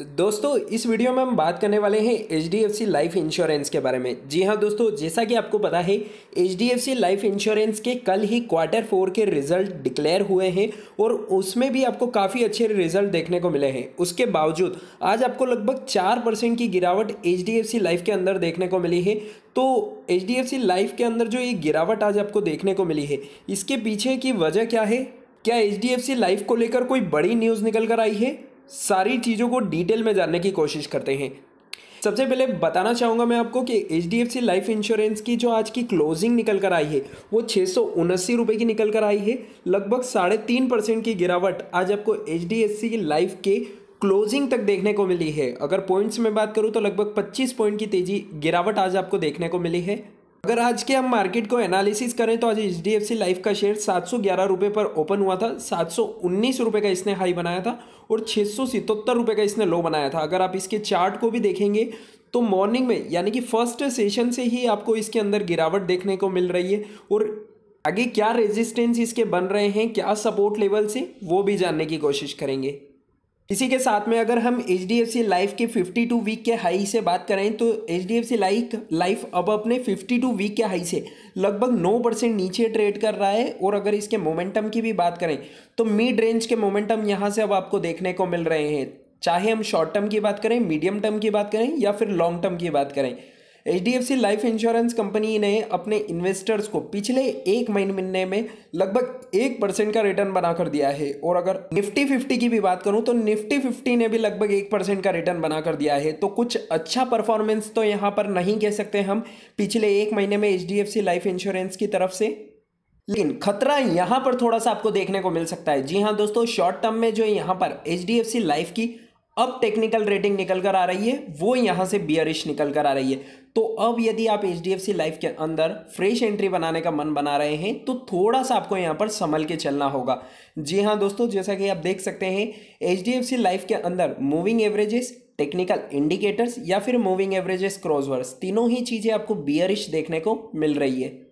दोस्तों इस वीडियो में हम बात करने वाले हैं H D F C life insurance के बारे में जी हाँ दोस्तों जैसा कि आपको पता है H D F C life insurance के कल ही क्वार्टर फोर के रिजल्ट डिक्लेयर हुए हैं और उसमें भी आपको काफ़ी अच्छे रिजल्ट देखने को मिले हैं उसके बावजूद आज आपको लगभग चार परसेंट की गिरावट H D F C life के अंदर देखने को मिली है तो H D F C life के अंदर जो ये गिरावट आज आपको देखने को मिली है इसके पीछे की वजह क्या है क्या H D F C life को लेकर कोई बड़ी न्यूज़ निकल कर आई है सारी चीज़ों को डिटेल में जानने की कोशिश करते हैं सबसे पहले बताना चाहूँगा मैं आपको कि H D F C life insurance की जो आज की क्लोजिंग निकल कर आई है वो छः सौ उनासी रुपये की निकल कर आई है लगभग साढ़े तीन परसेंट की गिरावट आज आपको H D F C life के क्लोजिंग तक देखने को मिली है अगर पॉइंट्स में बात करूँ तो लगभग पच्चीस पॉइंट की तेज़ी गिरावट आज आपको देखने को मिली है अगर आज के हम मार्केट को एनालिसिस करें तो आज H D F C life का शेयर सात सौ ग्यारह रुपये पर ओपन हुआ था सात सौ उन्नीस रुपये का इसने हाई बनाया था और छः सौ सितहत्तर रुपये का इसने लो बनाया था अगर आप इसके चार्ट को भी देखेंगे तो मॉर्निंग में यानी कि फर्स्ट सेशन से ही आपको इसके अंदर गिरावट देखने को मिल रही है और आगे क्या रेजिस्टेंस इसके बन रहे हैं क्या सपोर्ट लेवल से वो भी जानने की कोशिश करेंगे इसी के साथ में अगर हम H D F C life के 52 वीक के हाई से बात करें तो H D F C like life अब अपने 52 वीक के हाई से लगभग 9 परसेंट नीचे ट्रेड कर रहा है और अगर इसके मोमेंटम की भी बात करें तो मिड रेंज के मोमेंटम यहाँ से अब आपको देखने को मिल रहे हैं चाहे हम शॉर्ट टर्म की बात करें मीडियम टर्म की बात करें या फिर लॉन्ग टर्म की बात करें एच लाइफ इंश्योरेंस कंपनी ने अपने इन्वेस्टर्स को पिछले एक महीने में लगभग एक परसेंट का रिटर्न बनाकर दिया है और अगर निफ्टी फिफ्टी की भी बात करूं तो निफ्टी फिफ्टी ने भी लगभग एक परसेंट का रिटर्न बनाकर दिया है तो कुछ अच्छा परफॉर्मेंस तो यहाँ पर नहीं कह सकते हम पिछले एक महीने में एच लाइफ इंश्योरेंस की तरफ से लेकिन खतरा यहाँ पर थोड़ा सा आपको देखने को मिल सकता है जी हाँ दोस्तों शॉर्ट टर्म में जो यहाँ पर एच लाइफ की अब टेक्निकल रेटिंग निकल कर आ रही है वो यहाँ से बियरिश निकल कर आ रही है तो अब यदि आप H D F C life के अंदर फ्रेश एंट्री बनाने का मन बना रहे हैं तो थोड़ा सा आपको यहाँ पर संभल के चलना होगा जी हाँ दोस्तों जैसा कि आप देख सकते हैं H D F C life के अंदर मूविंग एवरेजेस टेक्निकल इंडिकेटर्स या फिर मूविंग एवरेजेस क्रॉसवर्स तीनों ही चीज़ें आपको बियरिश देखने को मिल रही है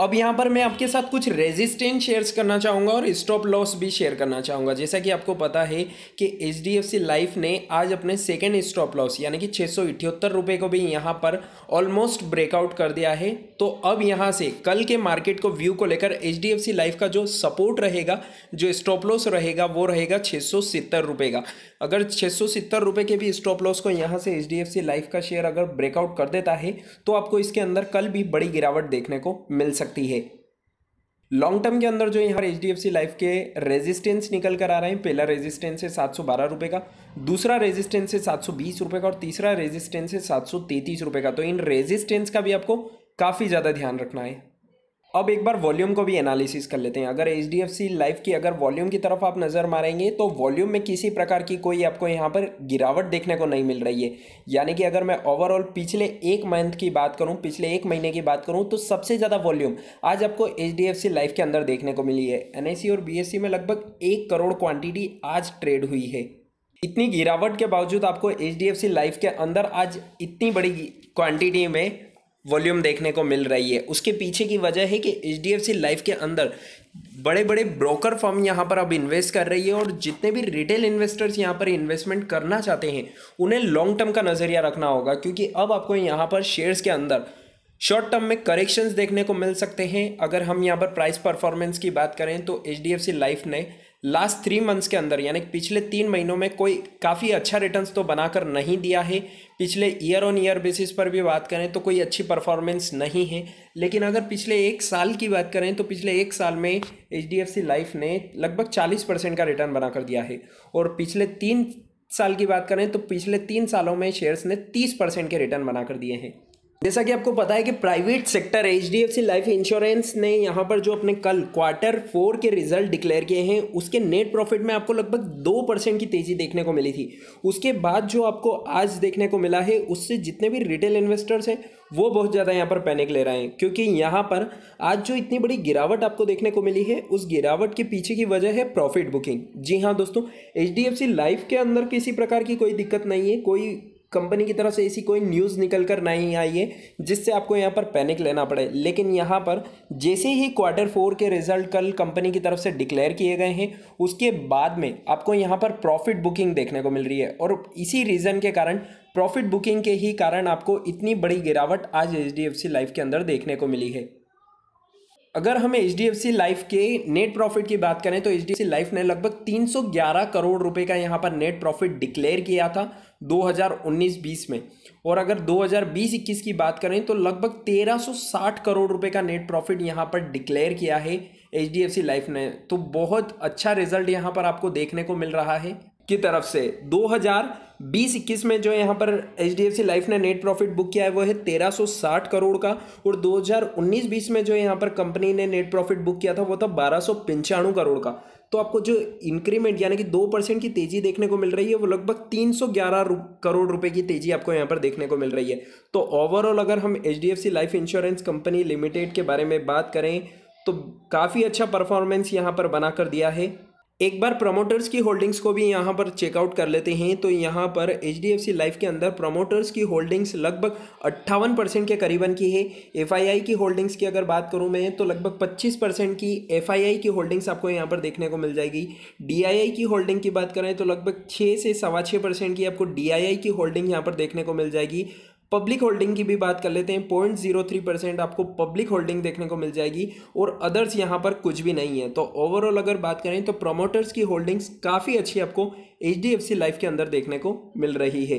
अब यहाँ पर मैं आपके साथ कुछ रेजिस्टेंस शेयर्स करना चाहूँगा और स्टॉप लॉस भी शेयर करना चाहूँगा जैसा कि आपको पता है कि H D F C life ने आज अपने सेकेंड स्टॉप लॉस यानी कि छः सौ इठहत्तर रुपये को भी यहाँ पर ऑलमोस्ट ब्रेकआउट कर दिया है तो अब यहाँ से कल के मार्केट को व्यू को लेकर H D F C life का जो सपोर्ट रहेगा जो स्टॉप लॉस रहेगा वो रहेगा छः सौ सत्तर रुपये का अगर छः सौ सत्तर रुपये के भी स्टॉप लॉस को यहाँ से H D F C life का शेयर अगर ब्रेकआउट कर देता है तो आपको इसके अंदर कल भी बड़ी गिरावट देखने को मिल मिल सकती है लॉन्ग टर्म के अंदर जो यहाँ पर एच लाइफ के रेजिस्टेंस निकल कर आ रहे हैं पहला रेजिस्टेंस है सात सौ बारह रुपये का दूसरा रेजिस्टेंस है सात सौ बीस रुपये का और तीसरा रेजिस्टेंस है सात सौ तैंतीस रुपये का तो इन रेजिस्टेंस का भी आपको काफ़ी ज़्यादा ध्यान रखना है अब एक बार वॉल्यूम को भी एनालिसिस कर लेते हैं अगर H D F C life की अगर वॉल्यूम की तरफ आप नज़र मारेंगे तो वॉल्यूम में किसी प्रकार की कोई आपको यहाँ पर गिरावट देखने को नहीं मिल रही है यानी कि अगर मैं ओवरऑल पिछले एक मंथ की बात करूँ पिछले एक महीने की बात करूँ तो सबसे ज़्यादा वॉल्यूम आज आपको H D F C life के अंदर देखने को मिली है एन आई सी और बी एस सी में लगभग एक करोड़ क्वान्टिटी आज ट्रेड हुई है इतनी गिरावट के बावजूद आपको H D F C life के अंदर आज इतनी बड़ी क्वांटिटी में वॉल्यूम देखने को मिल रही है उसके पीछे की वजह है कि H D F C life के अंदर बड़े बड़े ब्रोकर फर्म यहाँ पर अब इन्वेस्ट कर रही है और जितने भी रिटेल इन्वेस्टर्स यहाँ पर इन्वेस्टमेंट करना चाहते हैं उन्हें लॉन्ग टर्म का नज़रिया रखना होगा क्योंकि अब आपको यहाँ पर शेयर्स के अंदर शॉर्ट टर्म में करेक्शंस देखने को मिल सकते हैं अगर हम यहाँ पर प्राइस परफॉर्मेंस की बात करें तो H D F C life ने लास्ट थ्री मंथ्स के अंदर यानी पिछले तीन महीनों में कोई काफ़ी अच्छा रिटर्न्स तो बनाकर नहीं दिया है पिछले ईयर ऑन ईयर बेसिस पर भी बात करें तो कोई अच्छी परफॉर्मेंस नहीं है लेकिन अगर पिछले एक साल की बात करें तो पिछले एक साल में H D F C life ने लगभग चालीस परसेंट का रिटर्न बनाकर दिया है और पिछले तीन साल की बात करें तो पिछले तीन सालों में शेयर्स ने तीस परसेंट के रिटर्न बनाकर दिए हैं जैसा कि आपको पता है कि private sector H life insurance ने यहाँ पर जो अपने कल क्वार्टर फोर के रिजल्ट डिक्लेयर किए हैं उसके नेट प्रॉफिट में आपको लगभग दो परसेंट की तेजी देखने को मिली थी उसके बाद जो आपको आज देखने को मिला है उससे जितने भी रिटेल इन्वेस्टर्स हैं वो बहुत ज़्यादा यहाँ पर पैनिक ले रहे हैं क्योंकि यहाँ पर आज जो इतनी बड़ी गिरावट आपको देखने को मिली है उस गिरावट के पीछे की वजह है प्रॉफिट बुकिंग जी हाँ दोस्तों एच लाइफ के अंदर किसी प्रकार की कोई दिक्कत नहीं है कोई कंपनी की तरफ से ऐसी कोई न्यूज़ निकल कर नहीं आई है जिससे आपको यहाँ पर पैनिक लेना पड़े लेकिन यहाँ पर जैसे ही क्वार्टर फोर के रिजल्ट कल कंपनी की तरफ से डिक्लेयर किए गए हैं उसके बाद में आपको यहाँ पर प्रॉफिट बुकिंग देखने को मिल रही है और इसी रीज़न के कारण प्रॉफिट बुकिंग के ही कारण आपको इतनी बड़ी गिरावट आज एच डी लाइफ के अंदर देखने को मिली है अगर हम H D F C life के नेट प्रॉफिट की बात करें तो H D F C life ने लगभग 311 करोड़ रुपए का यहाँ पर नेट प्रॉफिट डिक्लेयर किया था 2019-20 में और अगर 2020-21 की बात करें तो लगभग 1360 करोड़ रुपए का नेट प्रॉफिट यहां पर डिक्लेयर किया है H D F C life ने तो बहुत अच्छा रिजल्ट यहाँ पर आपको देखने को मिल रहा है की तरफ से 2020-21 में जो यहाँ पर H D F C life ने नेट प्रॉफिट बुक किया है वो है 1360 करोड़ का और 2019-20 में जो यहाँ पर कंपनी ने नेट प्रॉफिट बुक किया था वो था बारह करोड़ का तो आपको जो इंक्रीमेंट यानी कि दो परसेंट की तेजी देखने को मिल रही है वो लगभग तीन सौ ग्यारह करोड़ रुपए की तेजी आपको यहाँ पर देखने को मिल रही है तो ओवरऑल अगर हम H D F C life insurance company limited के बारे में बात करें तो काफ़ी अच्छा परफॉर्मेंस यहाँ पर बनाकर दिया है एक बार प्रमोटर्स की होल्डिंग्स को भी यहाँ पर चेकआउट कर लेते हैं तो यहाँ पर H D F C life के अंदर प्रमोटर्स की होल्डिंग्स लगभग अट्ठावन परसेंट के करीबन की है एफ आई आई की होल्डिंग्स की अगर बात करूँ मैं तो लगभग पच्चीस परसेंट की एफ आई आई की होल्डिंग्स आपको यहाँ पर देखने को मिल जाएगी डी आई आई की होल्डिंग की बात करें तो लगभग छः से सवा छः परसेंट की आपको डी आई आई की होल्डिंग यहाँ पर देखने को मिल जाएगी पब्लिक होल्डिंग की भी बात कर लेते हैं पॉइंट जीरो थ्री परसेंट आपको पब्लिक होल्डिंग देखने को मिल जाएगी और अदर्स यहाँ पर कुछ भी नहीं है तो ओवरऑल अगर बात करें तो प्रमोटर्स की होल्डिंग्स काफ़ी अच्छी आपको H D F C life के अंदर देखने को मिल रही है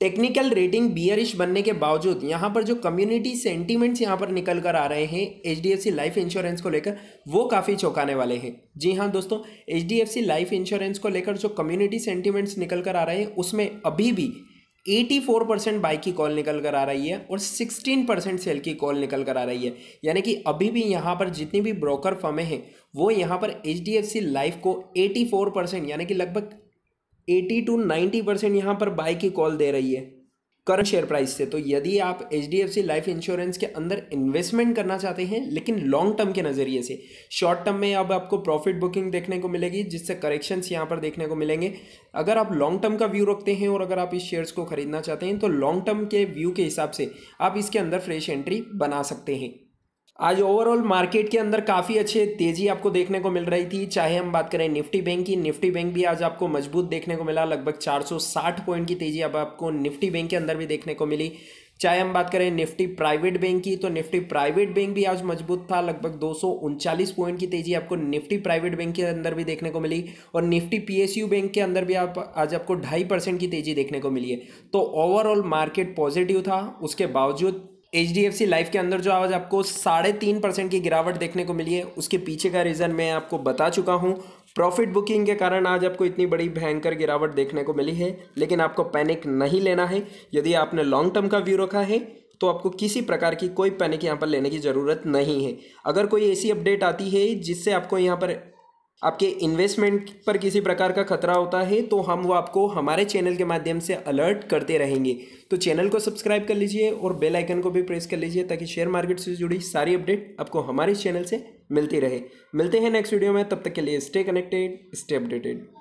टेक्निकल रेटिंग बियरिश बनने के बावजूद यहाँ पर जो कम्युनिटी सेंटीमेंट्स यहाँ पर निकल कर आ रहे हैं H D F C life insurance को लेकर वो काफ़ी चौंकाने वाले हैं जी हाँ दोस्तों H D F C life insurance को लेकर जो कम्युनिटी सेंटीमेंट्स निकल कर आ रहे हैं उसमें अभी भी 84 परसेंट बाई की कॉल निकल कर आ रही है और 16 परसेंट सेल की कॉल निकल कर आ रही है यानी कि अभी भी यहाँ पर जितनी भी ब्रोकर फर्में हैं वो यहाँ पर H D F C life को 84 परसेंट यानी कि लगभग 80 टू 90 परसेंट यहाँ पर बाई की कॉल दे रही है करंट शेयर प्राइस से तो यदि आप H D F C life insurance के अंदर इन्वेस्टमेंट करना चाहते हैं लेकिन लॉन्ग टर्म के नज़रिए से शॉर्ट टर्म में अब आपको प्रॉफिट बुकिंग देखने को मिलेगी जिससे करेक्शंस यहाँ पर देखने को मिलेंगे अगर आप लॉन्ग टर्म का व्यू रखते हैं और अगर आप इस शेयर्स को खरीदना चाहते हैं तो लॉन्ग टर्म के व्यू के हिसाब से आप इसके अंदर फ्रेश एंट्री बना सकते हैं आज ओवरऑल मार्केट के अंदर काफ़ी अच्छे तेज़ी आपको देखने को मिल रही थी चाहे हम बात करें निफ्टी बैंक की निफ्टी बैंक भी आज आपको मजबूत देखने को मिला लगभग 460 पॉइंट की तेज़ी अब आपको निफ्टी बैंक के अंदर भी देखने को मिली चाहे हम बात करें निफ्टी प्राइवेट बैंक की तो निफ्टी प्राइवेट बैंक भी आज मजबूत था लगभग दो पॉइंट की तेजी आपको निफ्टी प्राइवेट बैंक के अंदर भी देखने को मिली और निफ्टी पीएसयू बैंक के अंदर भी आप आज आपको ढाई परसेंट की तेजी देखने को मिली है तो ओवरऑल मार्केट पॉजिटिव था उसके बावजूद H D F C life के अंदर जो आज आपको साढ़े तीन परसेंट की गिरावट देखने को मिली है उसके पीछे का रीज़न मैं आपको बता चुका हूँ प्रॉफिट बुकिंग के कारण आज आपको इतनी बड़ी भयंकर गिरावट देखने को मिली है लेकिन आपको पैनिक नहीं लेना है यदि आपने लॉन्ग टर्म का व्यू रखा है तो आपको किसी प्रकार की कोई पैनिक यहाँ पर लेने की ज़रूरत नहीं है अगर कोई ऐसी अपडेट आती है जिससे आपको यहाँ पर आपके इन्वेस्टमेंट पर किसी प्रकार का खतरा होता है तो हम वो आपको हमारे चैनल के माध्यम से अलर्ट करते रहेंगे तो चैनल को सब्सक्राइब कर लीजिए और बेल आइकन को भी प्रेस कर लीजिए ताकि शेयर मार्केट से जुड़ी सारी अपडेट आपको हमारे चैनल से मिलती रहे मिलते हैं नेक्स्ट वीडियो में तब तक के लिए स्टे कनेक्टेड स्टे अपडेटेड